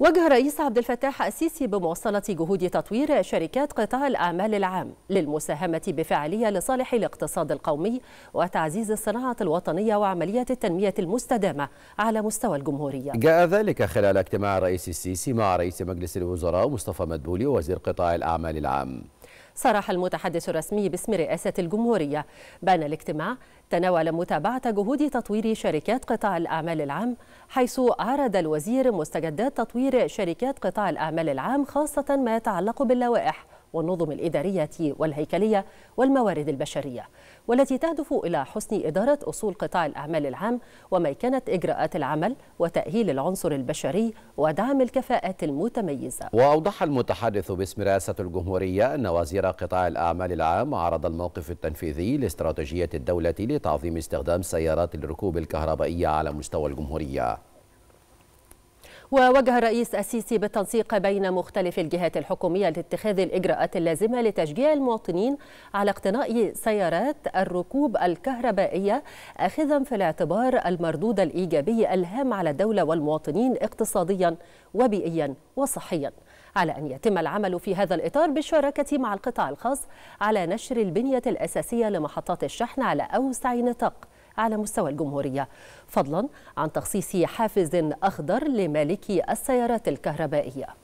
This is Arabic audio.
وجه الرئيس عبد الفتاح السيسي بمواصلة جهود تطوير شركات قطاع الأعمال العام للمساهمة بفعالية لصالح الاقتصاد القومي وتعزيز الصناعة الوطنية وعملية التنمية المستدامة على مستوى الجمهورية جاء ذلك خلال اجتماع الرئيس السيسي مع رئيس مجلس الوزراء مصطفى مدبولي وزير قطاع الأعمال العام صرح المتحدث الرسمي باسم رئاسة الجمهورية بأن الاجتماع تناول متابعة جهود تطوير شركات قطاع الأعمال العام حيث عرض الوزير مستجدات تطوير شركات قطاع الأعمال العام خاصة ما يتعلق باللوائح والنظم الإدارية والهيكلية والموارد البشرية والتي تهدف إلى حسن إدارة أصول قطاع الأعمال العام وميكنة إجراءات العمل وتأهيل العنصر البشري ودعم الكفاءات المتميزة وأوضح المتحدث باسم رئاسة الجمهورية أن وزير قطاع الأعمال العام عرض الموقف التنفيذي لاستراتيجية الدولة لتعظيم استخدام سيارات الركوب الكهربائية على مستوى الجمهورية ووجه الرئيس السيسي بالتنسيق بين مختلف الجهات الحكومية لاتخاذ الإجراءات اللازمة لتشجيع المواطنين على اقتناء سيارات الركوب الكهربائية أخذا في الاعتبار المردود الإيجابي الهام على الدولة والمواطنين اقتصاديا وبيئيا وصحيا على أن يتم العمل في هذا الإطار بالشراكة مع القطاع الخاص على نشر البنية الأساسية لمحطات الشحن على أوسع نطاق على مستوى الجمهورية فضلا عن تخصيص حافز أخضر لمالكي السيارات الكهربائية